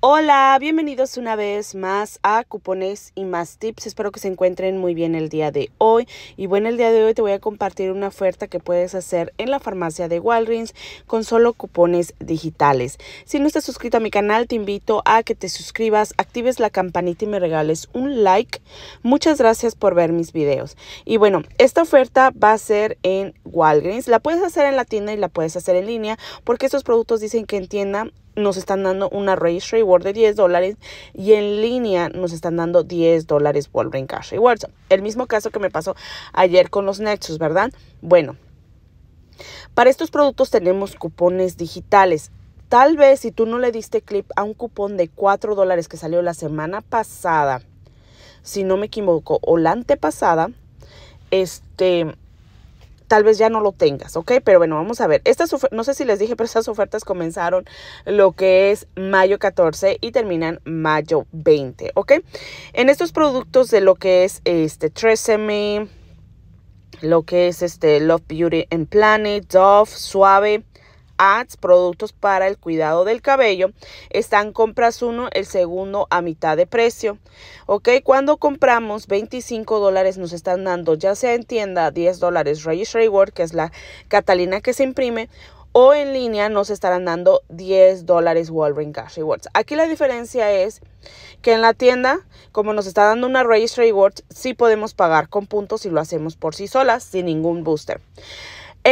Hola, bienvenidos una vez más a Cupones y más tips. Espero que se encuentren muy bien el día de hoy. Y bueno, el día de hoy te voy a compartir una oferta que puedes hacer en la farmacia de Walgreens con solo cupones digitales. Si no estás suscrito a mi canal, te invito a que te suscribas, actives la campanita y me regales un like. Muchas gracias por ver mis videos. Y bueno, esta oferta va a ser en Walgreens. La puedes hacer en la tienda y la puedes hacer en línea porque estos productos dicen que en tienda nos están dando una Race Reward de 10 dólares y en línea nos están dando 10 dólares Wolverine Cash Rewards. El mismo caso que me pasó ayer con los Nexus, ¿verdad? Bueno, para estos productos tenemos cupones digitales. Tal vez si tú no le diste clip a un cupón de 4 dólares que salió la semana pasada, si no me equivoco, o la antepasada, este tal vez ya no lo tengas, ¿ok? Pero bueno, vamos a ver. Estas no sé si les dije, pero estas ofertas comenzaron lo que es mayo 14 y terminan mayo 20, ¿ok? En estos productos de lo que es este Tresemme, lo que es este Love Beauty and Planet, Dove, Suave, ads, productos para el cuidado del cabello, están compras uno, el segundo a mitad de precio. Ok, cuando compramos 25 dólares nos están dando ya sea en tienda 10 dólares Registry word que es la Catalina que se imprime, o en línea nos estarán dando 10 dólares Walgreens Cash Rewards. Aquí la diferencia es que en la tienda, como nos está dando una Registry Rewards, sí podemos pagar con puntos y lo hacemos por sí solas, sin ningún booster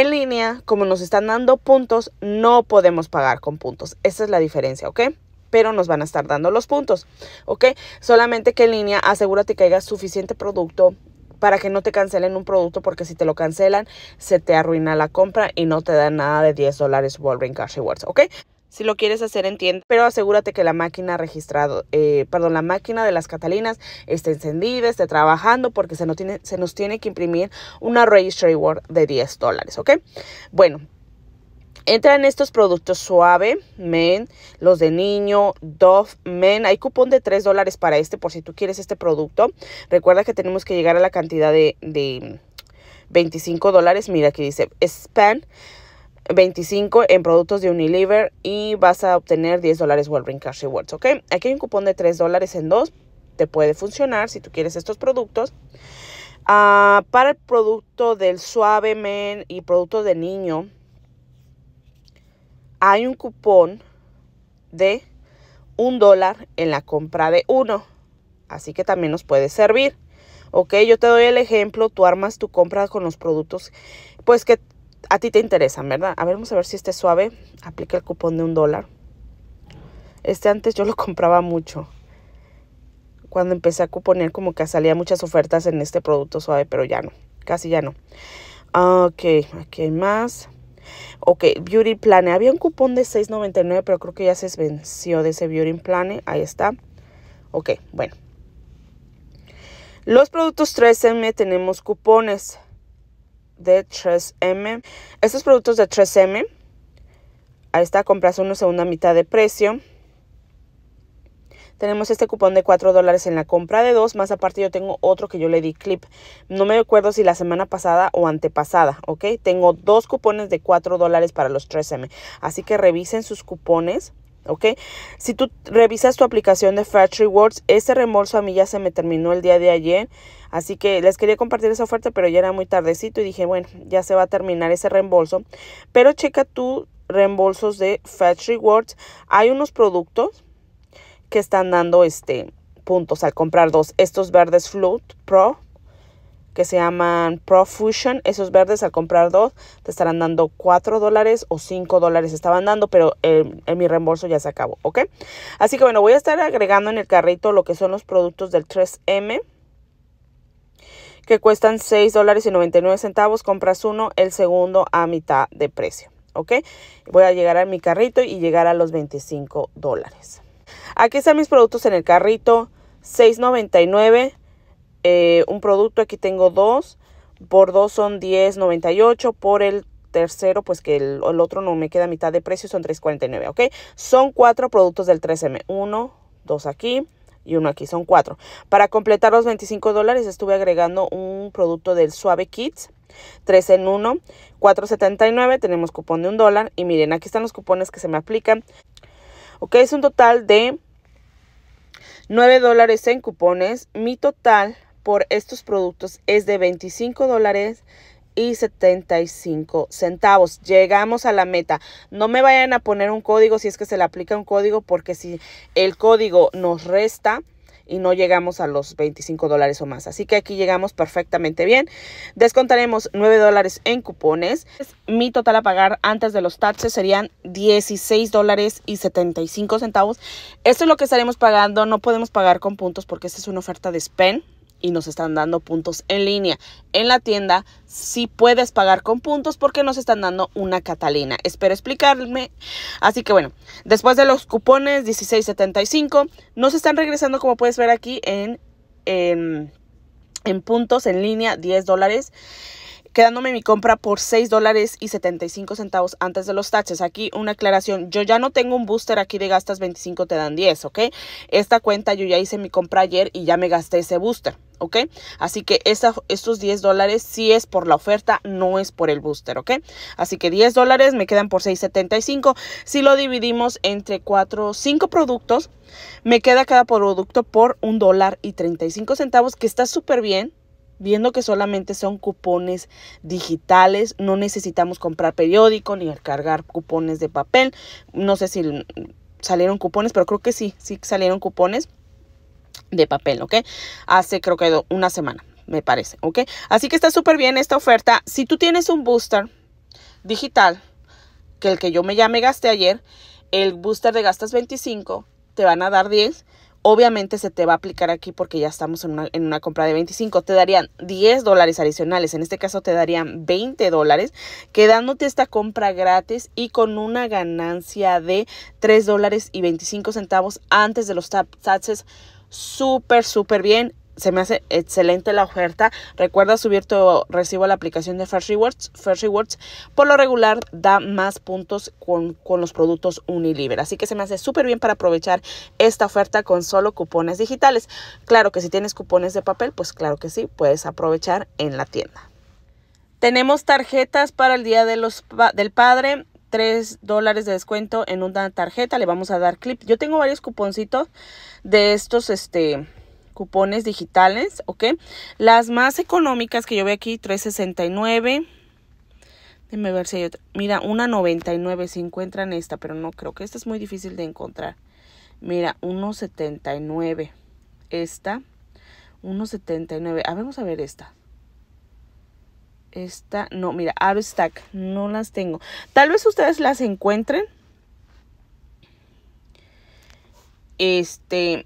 en línea, como nos están dando puntos, no podemos pagar con puntos. Esa es la diferencia, ¿ok? Pero nos van a estar dando los puntos, ¿ok? Solamente que en línea asegúrate que haya suficiente producto para que no te cancelen un producto porque si te lo cancelan se te arruina la compra y no te dan nada de 10 dólares Walgreens Cash Rewards, ¿ok? si lo quieres hacer en pero asegúrate que la máquina registrado, eh, perdón, la máquina de las Catalinas esté encendida, esté trabajando, porque se nos tiene, que imprimir una registry word de 10 dólares, ¿ok? Bueno. Entran estos productos suave, men, los de niño, Dove, men. Hay cupón de 3 dólares para este por si tú quieres este producto. Recuerda que tenemos que llegar a la cantidad de, 25 dólares. Mira, que dice Span 25 en productos de Unilever y vas a obtener 10 dólares Walgreens Cash Rewards, ¿ok? Aquí hay un cupón de 3 dólares en dos, te puede funcionar si tú quieres estos productos. Ah, para el producto del Suave Men y producto de niño, hay un cupón de un dólar en la compra de uno. Así que también nos puede servir. Ok, yo te doy el ejemplo, tú armas tu compra con los productos, pues que a ti te interesan, ¿verdad? A ver, vamos a ver si este es suave aplica el cupón de un dólar. Este antes yo lo compraba mucho. Cuando empecé a cuponer, como que salía muchas ofertas en este producto suave, pero ya no, casi ya no. Ah, ok, aquí hay más. Ok, Beauty Plane. Había un cupón de $6.99, pero creo que ya se venció de ese Beauty Plane. Ahí está. Ok, bueno. Los productos 3M tenemos cupones de 3M. Estos productos de 3M, a esta compras uno segunda mitad de precio. Tenemos este cupón de 4 dólares en la compra de dos, más aparte yo tengo otro que yo le di clip. No me acuerdo si la semana pasada o antepasada, ¿ok? Tengo dos cupones de 4 dólares para los 3M. Así que revisen sus cupones ¿ok? Si tú revisas tu aplicación de Fetch Rewards, ese reembolso a mí ya se me terminó el día de ayer. Así que les quería compartir esa oferta, pero ya era muy tardecito y dije, bueno, ya se va a terminar ese reembolso. Pero checa tu reembolsos de Fetch Rewards. Hay unos productos que están dando este puntos al comprar dos. Estos verdes Float Pro que se llaman Profusion. Esos verdes al comprar dos te estarán dando 4 dólares o 5 dólares estaban dando, pero eh, en, mi reembolso ya se acabó, ¿ok? Así que bueno, voy a estar agregando en el carrito lo que son los productos del 3M que cuestan 6 dólares y 99 centavos. Compras uno, el segundo a mitad de precio. ¿ok? Voy a llegar a mi carrito y llegar a los 25 dólares. Aquí están mis productos en el carrito, 6.99, eh, un producto, aquí tengo dos, por dos son 10.98, por el tercero, pues que el, otro no me queda a mitad de precio, son 3.49, ¿ok? Son cuatro productos del 3M, uno, dos aquí y uno aquí, son cuatro. Para completar los 25 dólares estuve agregando un producto del Suave Kids, 3 en 1, 4.79, tenemos cupón de un dólar y miren, aquí están los cupones que se me aplican. Ok, es un total de 9 dólares en cupones. Mi total por estos productos es de 25 dólares y 75 centavos. Llegamos a la meta. No me vayan a poner un código si es que se le aplica un código, porque si el código nos resta y no llegamos a los 25 dólares o más. Así que aquí llegamos perfectamente bien. Descontaremos 9 dólares en cupones. Mi total a pagar antes de los taxes serían 16 dólares y 75 centavos. Esto es lo que estaremos pagando. No podemos pagar con puntos porque esta es una oferta de spend y nos están dando puntos en línea. En la tienda Si puedes pagar con puntos porque nos están dando una Catalina. Espero explicarme. Así que bueno, después de los cupones 16.75, nos están regresando como puedes ver aquí en, en, puntos en línea 10 dólares quedándome mi compra por 6 dólares y 75 centavos antes de los taches Aquí una aclaración, yo ya no tengo un booster aquí de gastas 25 te dan 10, ¿ok? Esta cuenta yo ya hice mi compra ayer y ya me gasté ese booster. ¿ok? Así que estos 10 dólares sí es por la oferta, no es por el booster, ¿ok? Así que 10 dólares me quedan por 6.75. Si lo dividimos entre 4, 5 productos, me queda cada producto por 1 dólar y 35 centavos, que está súper bien. Viendo que solamente son cupones digitales, no necesitamos comprar periódico ni cargar cupones de papel. No sé si salieron cupones, pero creo que sí, sí salieron cupones de papel, ¿ok? Hace creo que una semana, me parece, ¿ok? Así que está súper bien esta oferta. Si tú tienes un booster digital, que el que yo me llame gasté ayer, el booster de gastas 25, te van a dar 10. Obviamente se te va a aplicar aquí porque ya estamos en una, en una compra de 25. Te darían 10 dólares adicionales. En este caso te darían 20 dólares, quedándote esta compra gratis y con una ganancia de 3 dólares y 25 centavos antes de los taxes súper, súper bien. Se me hace excelente la oferta. Recuerda subir tu recibo a la aplicación de First Rewards. Rewards por lo regular da más puntos con, los productos Unilever. Así que se me hace súper bien para aprovechar esta oferta con solo cupones digitales. Claro que si tienes cupones de papel, pues claro que sí, puedes aprovechar en la tienda. Tenemos tarjetas para el Día de los, del Padre, 3 dólares de descuento en una tarjeta. Le vamos a dar clip. Yo tengo varios cuponcitos de estos, este cupones digitales, ¿ok? Las más económicas que yo veo aquí, 369. Déjenme ver si hay otra. Mira, una 99, si encuentran esta, pero no creo que esta es muy difícil de encontrar. Mira, 1.79. Esta, 1.79. ver, ah, vamos a ver esta. Esta, no, mira, Aro Stack, no las tengo. Tal vez ustedes las encuentren. Este,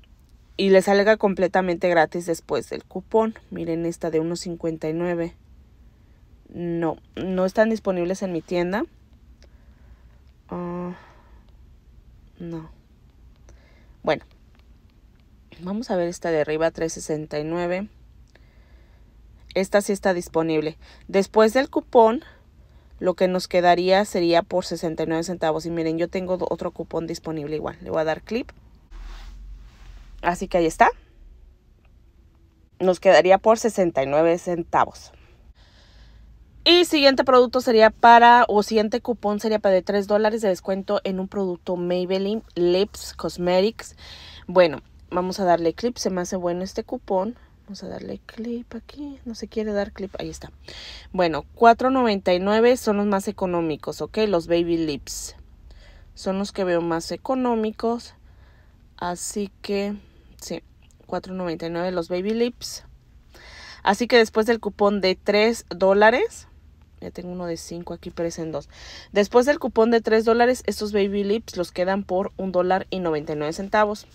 y les salga completamente gratis después del cupón. Miren esta de 1.59. No, no están disponibles en mi tienda. Ah, no. Bueno, vamos a ver esta de arriba, 369 esta sí está disponible. Después del cupón, lo que nos quedaría sería por 69 centavos. Y miren, yo tengo otro cupón disponible igual. Le voy a dar clip. Así que ahí está. Nos quedaría por 69 centavos. Y siguiente producto sería para, o siguiente cupón sería para de 3 dólares de descuento en un producto Maybelline Lips Cosmetics. Bueno, vamos a darle clip. Se me hace bueno este cupón a darle clip aquí. No se quiere dar clip. Ahí está. Bueno, 4.99 son los más económicos, ¿ok? Los baby lips. Son los que veo más económicos. Así que, sí, 4.99 los baby lips. Así que después del cupón de 3 dólares. Ya tengo uno de 5 aquí, pero es en 2. Después del cupón de 3 dólares, estos baby lips los quedan por $1.99 dólar y 99 centavos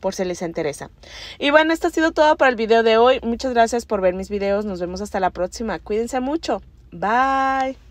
por si les interesa. Y bueno, esto ha sido todo para el video de hoy. Muchas gracias por ver mis videos. Nos vemos hasta la próxima. Cuídense mucho. Bye.